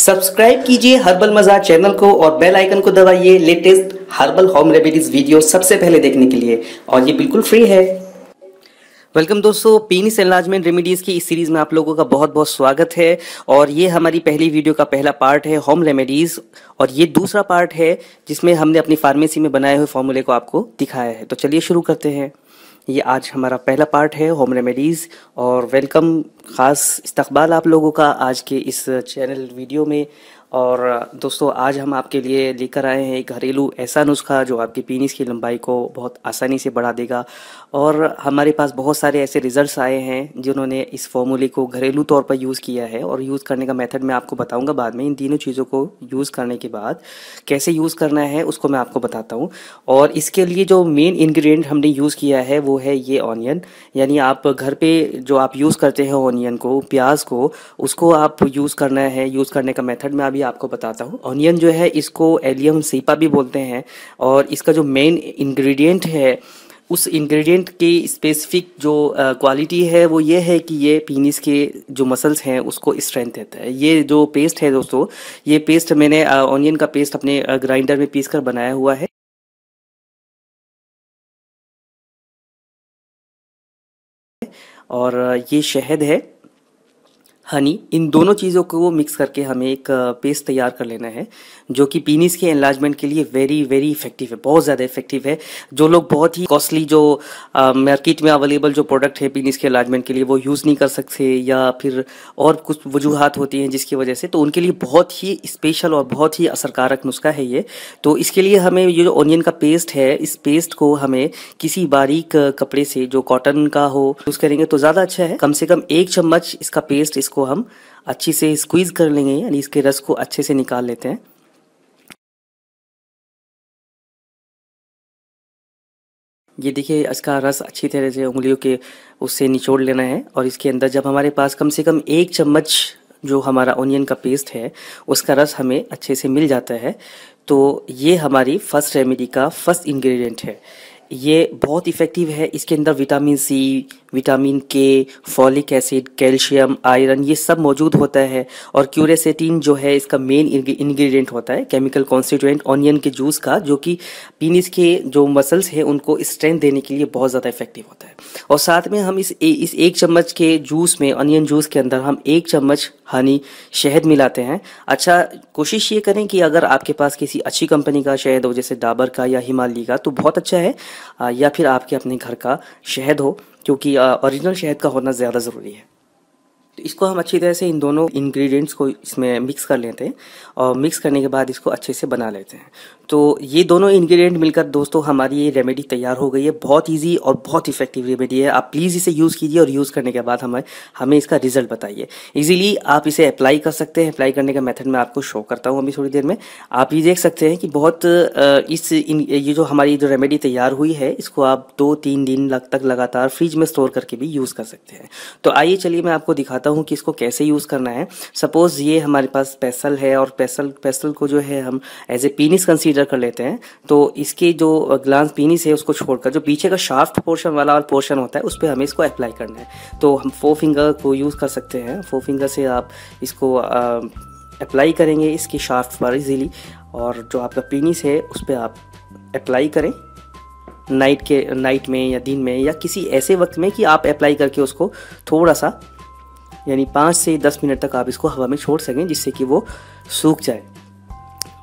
subscribe कीजिए herbal मजा channel को और बेल आइकन को दबाइए latest herbal home remedies video सबसे पहले देखने के लिए और ये बिल्कुल फ्री है वेलकम दोस्तों पेनिस एनलार्जमेंट रेमेडीज़ की इस सीरीज़ में आप लोगों का बहुत बहुत स्वागत है और ये हमारी पहली वीडियो का पहला पार्ट है होम रेमेडीज़ और ये दूसरा पार्ट है जिसमें हमने अपनी फार्मेसी में बनाए हुए फॉर्मूले को आपको दिखाया है तो चलिए शुरू करते हैं ये आज हमारा पहला पार्ट है होम रेमेडीज़ और वेलकम ख़ास इस्तबाल आप लोगों का आज के इस चैनल वीडियो में और दोस्तों आज हम आपके लिए लेकर आए हैं एक घरेलू ऐसा नुस्खा जो आपके पीनिस की लंबाई को बहुत आसानी से बढ़ा देगा और हमारे पास बहुत सारे ऐसे रिजल्ट्स आए हैं जिन्होंने इस फॉर्मूले को घरेलू तौर पर यूज़ किया है और यूज़ करने का मेथड मैं आपको बताऊंगा बाद में इन तीनों चीज़ों को यूज़ करने के बाद कैसे यूज़ करना है उसको मैं आपको बताता हूँ और इसके लिए जो मेन इन्ग्रीडियंट हमने यूज़ किया है वो है ये ऑनियन यानी आप घर पर जो आप यूज़ करते हैं ऑनियन को प्याज को उसको आप यूज़ करना है यूज़ करने का मैथड मैं अभी अभी आपको बताता हूँ ऑनियन जो है इसको एलियम सीपा भी बोलते हैं और इसका जो मेन इंग्रेडिएंट है उस इंग्रेडिएंट की स्पेसिफिक जो क्वालिटी है वो ये है कि ये पीनिस के जो मसल्स हैं उसको स्ट्रेंथ देता है ये जो पेस्ट है दोस्तों ये पेस्ट मैंने ऑनियन का पेस्ट अपने ग्राइंडर में पीस कर बनाया हुआ है और ये शहद है हनी इन दोनों चीज़ों को मिक्स करके हमें एक पेस्ट तैयार कर लेना है जो कि पीनिस के एनलार्जमेंट के लिए वेरी वेरी इफेक्टिव है बहुत ज़्यादा इफेक्टिव है जो लोग बहुत ही कॉस्टली जो मार्केट में अवेलेबल जो प्रोडक्ट है पीनिस के एनलार्जमेंट के लिए वो यूज़ नहीं कर सकते या फिर और कुछ वजूहत होती हैं जिसकी वजह से तो उनके लिए बहुत ही स्पेशल और बहुत ही असरकारक नुस्खा है ये तो इसके लिए हमें ये जो ऑनियन का पेस्ट है इस पेस्ट को हमें किसी बारीक कपड़े से जो कॉटन का हो यूज़ करेंगे तो ज़्यादा अच्छा है कम से कम एक चम्मच इसका पेस्ट इसको को हम अच्छी से स्क्वीज़ कर लेंगे यानी इसके रस को अच्छे से निकाल लेते हैं ये देखिए इसका रस अच्छी तरह से उंगलियों के उससे निचोड़ लेना है और इसके अंदर जब हमारे पास कम से कम एक चम्मच जो हमारा ओनियन का पेस्ट है उसका रस हमें अच्छे से मिल जाता है तो ये हमारी फर्स्ट रेमेडी का फर्स्ट इंग्रेडिएंट है ये बहुत इफ़ेक्टिव है इसके अंदर vitamin C vitamin K folic acid calcium iron ये सब मौजूद होता है और क्यूरेसेटिन जो है इसका मेन इंग्रेडिएंट होता है केमिकल कॉन्स्टिट्यूएंट ऑनियन के जूस का जो कि पीनिस के जो मसल्स हैं उनको स्ट्रेंथ देने के लिए बहुत ज़्यादा इफेक्टिव होता है और साथ में हम इस ए, इस एक चम्मच के जूस में ऑनियन जूस के अंदर हम एक चम्मच हनी शहद मिलाते हैं अच्छा कोशिश ये करें कि अगर आपके पास किसी अच्छी कंपनी का शहद हो जैसे डाबर का या हिमालय का तो बहुत अच्छा है या फिर आपके अपने घर का शहद हो क्योंकि ओरिजिनल शहद का होना ज़्यादा ज़रूरी है तो इसको हम अच्छी तरह से इन दोनों इंग्रेडिएंट्स को इसमें मिक्स कर लेते हैं और मिक्स करने के बाद इसको अच्छे से बना लेते हैं तो ये दोनों इंग्रेडिएंट मिलकर दोस्तों हमारी ये रेमेडी तैयार हो गई है बहुत इजी और बहुत इफेक्टिव रेमेडी है आप प्लीज़ इसे यूज़ कीजिए और यूज़ करने के बाद हमें हमें इसका रिजल्ट बताइए ईजिली आप इसे अप्लाई कर सकते हैं अप्लाई करने का मेथड मैं आपको शो करता हूँ अभी थोड़ी देर में आप ये देख सकते हैं कि बहुत इस ये जो हमारी जो रेमेडी तैयार हुई है इसको आप दो तीन दिन लग तक लगातार फ्रिज में स्टोर करके भी यूज़ कर सकते हैं तो आइए चलिए मैं आपको दिखा दिखाता हूँ कि इसको कैसे यूज़ करना है सपोज़ ये हमारे पास पैसल है और पैसल पैसल को जो है हम एज ए पीनिस कंसीडर कर लेते हैं तो इसके जो ग्लांस पीनिस है उसको छोड़कर जो पीछे का शार्फ्ट पोर्शन वाला और पोर्शन होता है उस पर हमें इसको अप्लाई करना है तो हम फोर फिंगर को यूज़ कर सकते हैं फोर फिंगर से आप इसको अप्लाई करेंगे इसकी शार्फ्ट पर इजीली और जो आपका पीनिस है उस पर आप अप्लाई करें नाइट के नाइट में या दिन में या किसी ऐसे वक्त में कि आप अप्लाई करके उसको थोड़ा सा यानी पाँच से दस मिनट तक आप इसको हवा में छोड़ सकें जिससे कि वो सूख जाए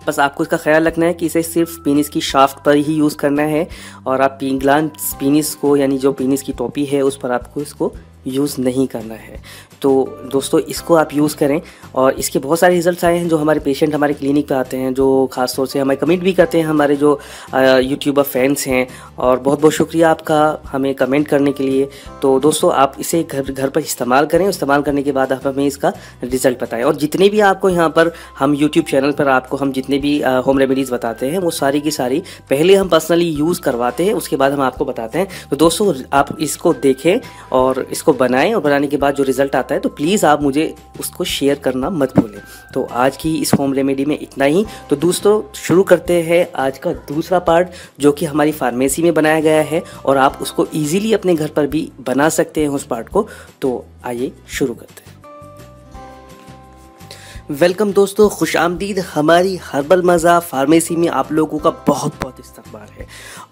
बस आपको इसका ख्याल रखना है कि इसे सिर्फ पीनिस की शाफ्ट पर ही यूज़ करना है और आप पिंगलान पीनिस को यानी जो पीनिस की टोपी है उस पर आपको इसको यूज़ नहीं करना है तो दोस्तों इसको आप यूज़ करें और इसके बहुत सारे रिजल्ट्स आए हैं जो हमारे पेशेंट हमारे क्लिनिक पे आते हैं जो खास तौर से हमें कमेंट भी करते हैं हमारे जो यूट्यूबर फैंस हैं और बहुत बहुत शुक्रिया आपका हमें कमेंट करने के लिए तो दोस्तों आप इसे घर घर पर इस्तेमाल करें इस्तेमाल करने के बाद आप हमें इसका रिज़ल्ट बताएँ और जितने भी आपको यहाँ पर हम यूट्यूब चैनल पर आपको हम जितने भी होम रेमेडीज़ बताते हैं वो सारी की सारी पहले हम पर्सनली यूज़ करवाते हैं उसके बाद हम आपको बताते हैं तो दोस्तों आप इसको देखें और इसको बनाएँ और बनाने के बाद जो रिज़ल्ट आता आता है तो प्लीज़ आप मुझे उसको शेयर करना मत भूलें तो आज की इस होम रेमेडी में इतना ही तो दोस्तों शुरू करते हैं आज का दूसरा पार्ट जो कि हमारी फार्मेसी में बनाया गया है और आप उसको ईजिली अपने घर पर भी बना सकते हैं उस पार्ट को तो आइए शुरू करते हैं वेलकम दोस्तों खुश आमदीद हमारी हर्बल मज़ा फार्मेसी में आप लोगों का बहुत बहुत इस्तेमाल है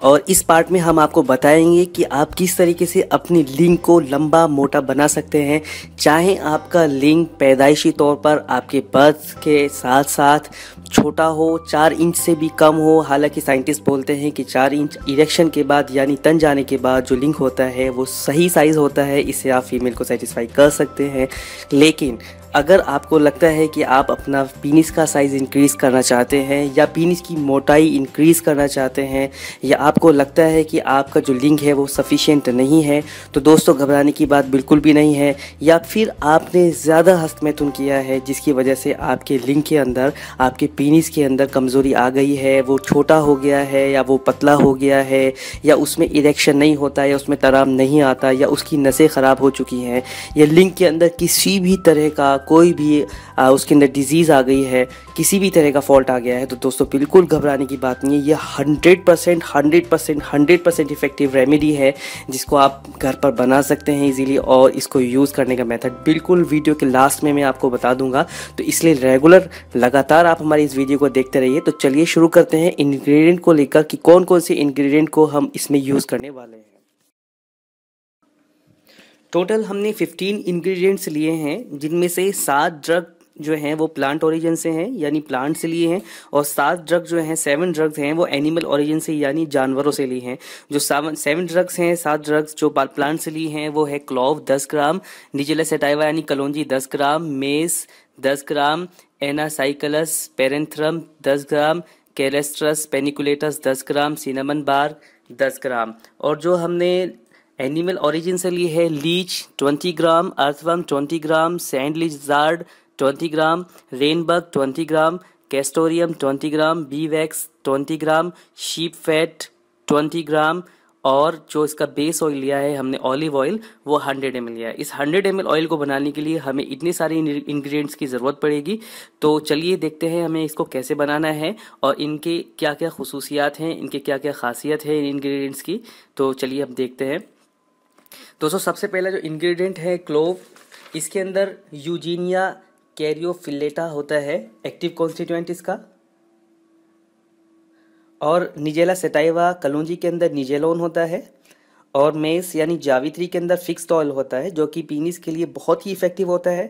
और इस पार्ट में हम आपको बताएंगे कि आप किस तरीके से अपनी लिंग को लंबा मोटा बना सकते हैं चाहे आपका लिंग पैदाइशी तौर पर आपके बर्थ के साथ साथ छोटा हो चार इंच से भी कम हो हालांकि साइंटिस्ट बोलते हैं कि चार इंच इरेक्शन के बाद यानी तन जाने के बाद जो लिंक होता है वो सही साइज़ होता है इससे आप फीमेल को सेटिस्फाई कर सकते हैं लेकिन अगर आपको लगता है कि आप अपना पीनिस का साइज़ इंक्रीज़ करना चाहते हैं या पीनिस की मोटाई इंक्रीज़ करना चाहते हैं या आपको लगता है कि आपका जो लिंग है वो सफिशिएंट नहीं है तो दोस्तों घबराने की बात बिल्कुल भी नहीं है या फिर आपने ज़्यादा हस्तमैथुन किया है जिसकी वजह से आपके लिंग के अंदर आपके पीनिस के अंदर कमज़ोरी आ गई है वो छोटा हो गया है या वो पतला हो गया है या उसमें इरेक्शन नहीं होता या उसमें तराम नहीं आता या उसकी नसें ख़राब हो चुकी हैं या लिंग के अंदर किसी भी तरह का कोई भी आ, उसके अंदर डिज़ीज़ आ गई है किसी भी तरह का फॉल्ट आ गया है तो दोस्तों बिल्कुल घबराने की बात नहीं है यह hundred percent hundred percent hundred percent effective remedy है जिसको आप घर पर बना सकते हैं इजीली और इसको यूज़ करने का मेथड बिल्कुल वीडियो के लास्ट में मैं आपको बता दूंगा तो इसलिए रेगुलर लगातार आप हमारी इस वीडियो को देखते रहिए तो चलिए शुरू करते हैं इंग्रेडिएंट को लेकर कि कौन कौन से इंग्रेडिएंट को हम इसमें यूज़ करने वाले हैं टोटल हमने 15 इंग्रेडिएंट्स लिए हैं जिनमें से सात ड्रग जो हैं वो प्लांट ओरिजिन से हैं यानी प्लांट से लिए हैं और सात ड्रग जो हैं सेवन ड्रग्स हैं वो एनिमल ओरिजिन से यानी जानवरों से लिए हैं जो सावन सेवन ड्रग्स हैं सात ड्रग्स जो प्लांट से लिए हैं वो है क्लॉव दस ग्राम निजला सेटाइवा यानी कलौजी दस ग्राम मेस दस ग्राम एनासाइकलस पेरेंथ्रम दस ग्राम कैलेस्ट्रस पेनिकुलेटस दस ग्राम सिनेमन बार दस ग्राम और जो हमने एनिमल ओरिजिन से लिए है leech twenty gram earthworm twenty gram sand lizard twenty gram रेनबर्ग twenty gram castoreum twenty gram bee wax twenty gram sheep fat twenty gram और जो इसका बेस ऑयल लिया है हमने ऑलिव ऑयल वो 100 एम लिया है इस 100 एम ऑयल को बनाने के लिए हमें इतनी सारी इंग्रेडिएंट्स की ज़रूरत पड़ेगी तो चलिए देखते हैं हमें इसको कैसे बनाना है और इनके क्या क्या खसूसियात हैं इनके क्या क्या खासियत है इन इंग्रेडिएंट्स की तो चलिए हम देखते हैं दोस्तों सबसे पहला जो इंग्रेडिएंट है क्लोव इसके अंदर यूजीनिया कैरियोफिलेटा होता है एक्टिव कॉन्स्टिट्यूएंट इसका और निजेला सेटाइवा कलौजी के अंदर निजेलोन होता है और मेस यानी जावित्री के अंदर फिक्स ऑयल होता है जो कि पीनिस के लिए बहुत ही इफेक्टिव होता है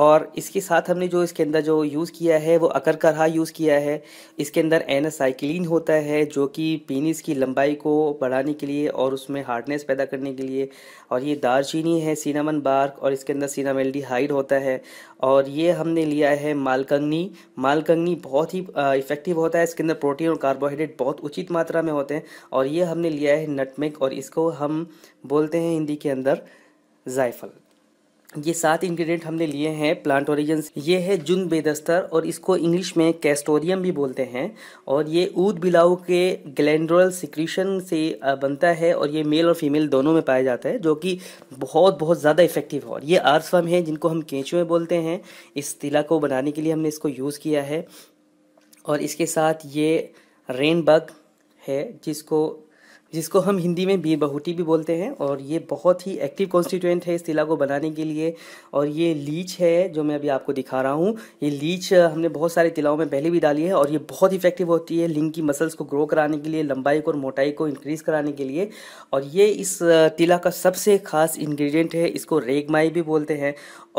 और इसके साथ हमने जो इसके अंदर जो यूज़ किया है वो अकर करहा यूज़ किया है इसके अंदर एनासाइक्लिन होता है जो कि पीनिस की लंबाई को बढ़ाने के लिए और उसमें हार्डनेस पैदा करने के लिए और ये दारचीनी है सीनामन बार्क और इसके अंदर सीनामेल्डी हाइड होता है और ये हमने लिया है मालकंगनी मालकंगनी बहुत ही इफ़ेक्टिव होता है इसके अंदर प्रोटीन और कार्बोहाइड्रेट बहुत उचित मात्रा में होते हैं और ये हमने लिया है नटमेक और इसको हम बोलते हैं हिंदी के अंदर जायफल ये सात इंग्रेडिएंट हमने लिए हैं प्लांट ओरिजिन ये है जुन बेदस्तर और इसको इंग्लिश में कैस्टोरियम भी बोलते हैं और ये ऊद बिलाऊ के ग्लैंड्रोल सिक्रीशन से बनता है और ये मेल और फीमेल दोनों में पाया जाता है जो कि बहुत बहुत ज़्यादा इफेक्टिव है और ये आर्स है जिनको हम केंचुए बोलते हैं इस तिला को बनाने के लिए हमने इसको यूज़ किया है और इसके साथ ये रेन है जिसको जिसको हम हिंदी में बीर बहुटी भी बोलते हैं और ये बहुत ही एक्टिव कॉन्स्टिट्यूएंट है इस तिला को बनाने के लिए और ये लीच है जो मैं अभी आपको दिखा रहा हूँ ये लीच हमने बहुत सारे तिलाओं में पहले भी डाली है और ये बहुत इफेक्टिव होती है लिंग की मसल्स को ग्रो कराने के लिए लंबाई को और मोटाई को इंक्रीज़ कराने के लिए और ये इस तिला का सबसे खास इन्ग्रीडियंट है इसको रेगमाई भी बोलते हैं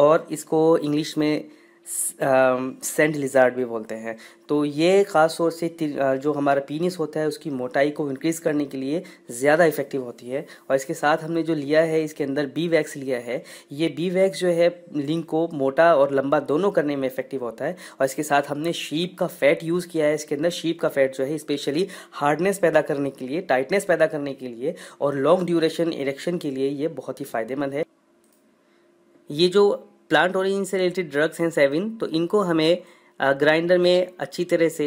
और इसको इंग्लिश में सेंड लिजार्ड भी बोलते हैं तो ये ख़ास तौर से जो हमारा पीनिस होता है उसकी मोटाई को इंक्रीज़ करने के लिए ज़्यादा इफ़ेक्टिव होती है और इसके साथ हमने जो लिया है इसके अंदर बी वैक्स लिया है ये बी वैक्स जो है लिंग को मोटा और लंबा दोनों करने में इफ़ेक्टिव होता है और इसके साथ हमने शीप का फैट यूज़ किया है इसके अंदर शीप का फैट जो है स्पेशली हार्डनेस पैदा करने के लिए टाइटनेस पैदा करने के लिए और लॉन्ग ड्यूरेशन इरेक्शन के लिए ये बहुत ही फ़ायदेमंद है ये जो प्लांट ओरिजिन से रिलेटेड ड्रग्स हैं सेविन तो इनको हमें ग्राइंडर में अच्छी तरह से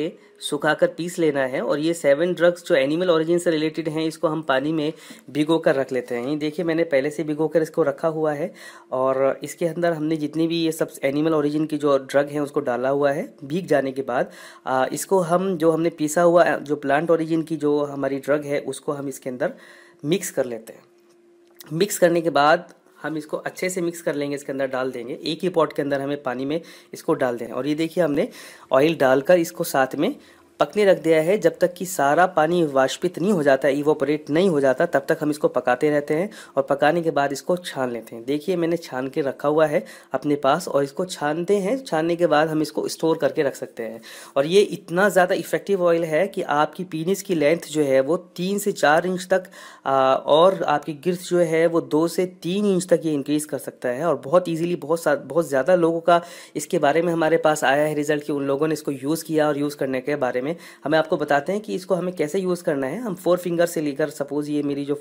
सुखाकर पीस लेना है और ये सेवन ड्रग्स जो एनिमल ओरिजिन से रिलेटेड हैं इसको हम पानी में भिगो कर रख लेते हैं ये देखिए मैंने पहले से भिगो कर इसको रखा हुआ है और इसके अंदर हमने जितनी भी ये सब एनिमल ओरिजिन की जो ड्रग हैं उसको डाला हुआ है भीग जाने के बाद आ, इसको हम जो हमने पीसा हुआ जो प्लांट ऑरिजिन की जो हमारी ड्रग है उसको हम इसके अंदर मिक्स कर लेते हैं मिक्स करने के बाद हम इसको अच्छे से मिक्स कर लेंगे इसके अंदर डाल देंगे एक ही पॉट के अंदर हमें पानी में इसको डाल देना और ये देखिए हमने ऑयल डालकर इसको साथ में पकने रख दिया है जब तक कि सारा पानी वाष्पित नहीं हो जाता है इवोपरेट नहीं हो जाता तब तक हम इसको पकाते रहते हैं और पकाने के बाद इसको छान लेते हैं देखिए मैंने छान के रखा हुआ है अपने पास और इसको छानते हैं छानने के बाद हम इसको स्टोर करके रख सकते हैं और ये इतना ज़्यादा इफेक्टिव ऑयल है कि आपकी पीनिस की लेंथ जो है वो तीन से चार इंच तक आ, और आपकी गिर्थ जो है वो दो से तीन इंच तक ये इंक्रीज़ कर सकता है और बहुत ईजिली बहुत बहुत ज़्यादा लोगों का इसके बारे में हमारे पास आया है रिजल्ट कि उन लोगों ने इसको यूज़ किया और यूज़ करने के बारे में में हमें आपको बताते हैं कि इसको हमें कैसे यूज़ करना है हम फोर फिंगर से लेकर सपोज़ ये मेरी जो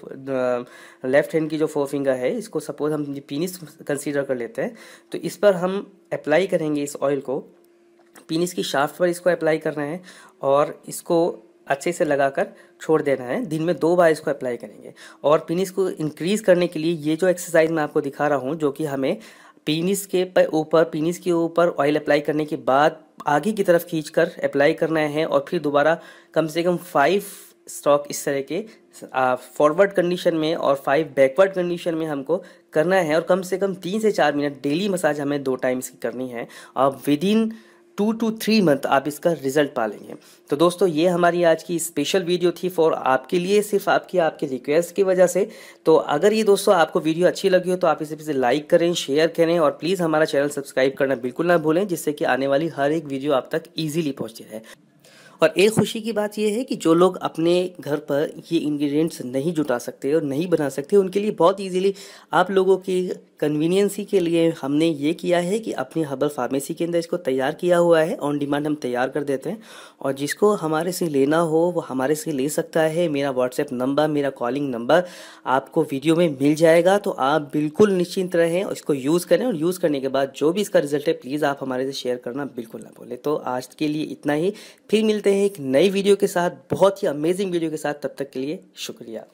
लेफ्ट हैंड की जो फोर फिंगर है इसको सपोज़ हम पीनिस कंसीडर कर लेते हैं तो इस पर हम अप्लाई करेंगे इस ऑयल को पीनिस की शाफ्ट पर इसको अप्लाई करना है और इसको अच्छे से लगाकर छोड़ देना है दिन में दो बार इसको अप्लाई करेंगे और पीनिस को इंक्रीज़ करने के लिए ये जो एक्सरसाइज मैं आपको दिखा रहा हूँ जो कि हमें पीनिस के ऊपर पीनिस के ऊपर ऑयल अप्लाई करने के बाद आगे की तरफ खींचकर अप्लाई करना है और फिर दोबारा कम से कम फाइव स्टॉक इस तरह के फॉरवर्ड कंडीशन में और फाइव बैकवर्ड कंडीशन में हमको करना है और कम से कम तीन से चार मिनट डेली मसाज हमें दो टाइम्स की करनी है और with in two two three month आप इसका रिजल्ट पा लेंगे तो दोस्तों ये हमारी आज की स्पेशल वीडियो थी फॉर आपके लिए सिर्फ आपकी आपके रिक्वेस्ट की वजह से तो अगर ये दोस्तों आपको वीडियो अच्छी लगी हो तो आप इसे लाइक करें शेयर करें और प्लीज़ हमारा चैनल सब्सक्राइब करना बिल्कुल ना भूलें जिससे कि आने वाली हर एक वीडियो आप तक ईजिली पहुँचती रहे पर एक खुशी की बात यह है कि जो लोग अपने घर पर ये इंग्रेडिएंट्स नहीं जुटा सकते और नहीं बना सकते उनके लिए बहुत इजीली आप लोगों की कन्वीनियंसी के लिए हमने ये किया है कि अपनी हर्बल फार्मेसी के अंदर इसको तैयार किया हुआ है ऑन डिमांड हम तैयार कर देते हैं और जिसको हमारे से लेना हो वो हमारे से ले सकता है मेरा व्हाट्सएप नंबर मेरा कॉलिंग नंबर आपको वीडियो में मिल जाएगा तो आप बिल्कुल निश्चिंत रहें और इसको यूज़ करें और यूज़ करने के बाद जो भी इसका रिजल्ट है प्लीज़ आप हमारे से शेयर करना बिल्कुल ना भूलें तो आज के लिए इतना ही फिर मिलते हैं हैं एक नई वीडियो के साथ बहुत ही अमेजिंग वीडियो के साथ तब तक के लिए शुक्रिया